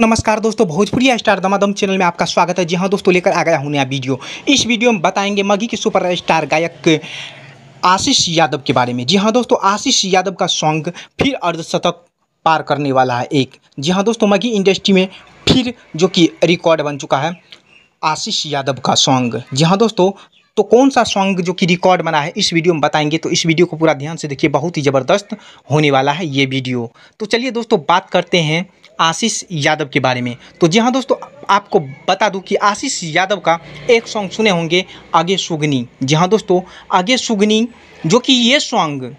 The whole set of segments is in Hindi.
नमस्कार दोस्तों भोजपुरी स्टार दमादम चैनल में आपका स्वागत है जी हाँ दोस्तों लेकर आ गया हूँ नया वीडियो इस वीडियो में बताएंगे मगी के सुपर स्टार गायक आशीष यादव के बारे में जी हाँ दोस्तों आशीष यादव का सॉन्ग फिर अर्धशतक पार करने वाला है एक जी हाँ दोस्तों मगी इंडस्ट्री में फिर जो कि रिकॉर्ड बन चुका है आशीष यादव का सॉन्ग जी हाँ दोस्तों तो कौन सा सॉन्ग जो कि रिकॉर्ड बना है इस वीडियो में बताएंगे तो इस वीडियो को पूरा ध्यान से देखिए बहुत ही ज़बरदस्त होने वाला है ये वीडियो तो चलिए दोस्तों बात करते हैं आशीष यादव के बारे में तो जी हाँ दोस्तों आपको बता दूं कि आशीष यादव का एक सॉन्ग सुने होंगे आगे सुगनी जी हाँ दोस्तों आगे सुगनी जो कि ये सॉन्ग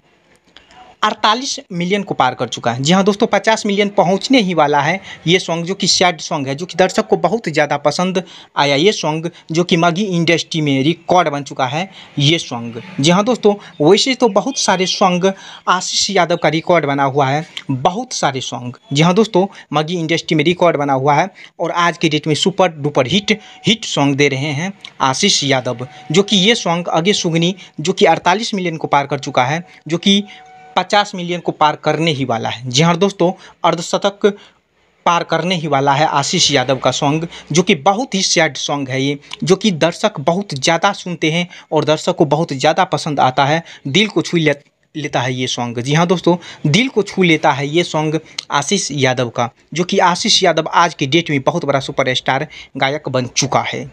अड़तालीस मिलियन को पार कर चुका है जी हाँ दोस्तों पचास मिलियन पहुँचने ही वाला है ये सॉन्ग जो कि सैड सॉन्ग है जो कि दर्शक को बहुत ज़्यादा पसंद आया ये सॉन्ग जो कि मगी इंडस्ट्री में रिकॉर्ड बन चुका है ये सॉन्ग जी हाँ दोस्तों वैसे तो बहुत सारे सॉन्ग आशीष यादव का रिकॉर्ड बना हुआ है बहुत सारे सॉन्ग जी हाँ दोस्तों मगी इंडस्ट्री में रिकॉर्ड बना हुआ है और आज के डेट में super duper hit hit song दे रहे हैं आशीष यादव जो कि ये सॉन्ग अगे सुगनी जो कि अड़तालीस मिलियन को पार कर चुका है जो कि पचास मिलियन को पार करने ही वाला है जी हाँ दोस्तों अर्धशतक पार करने ही वाला है आशीष यादव का सॉन्ग जो कि बहुत ही सैड सॉन्ग है ये जो कि दर्शक बहुत ज़्यादा सुनते हैं और दर्शक को बहुत ज़्यादा पसंद आता है दिल को छू लेता है ये सॉन्ग जी हाँ दोस्तों दिल को छू लेता है ये सॉन्ग आशीष यादव का जो कि आशीष यादव आज की डेट में बहुत बड़ा सुपरस्टार गायक बन चुका है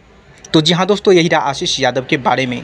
तो जी हाँ दोस्तों यही रहा आशीष यादव के बारे में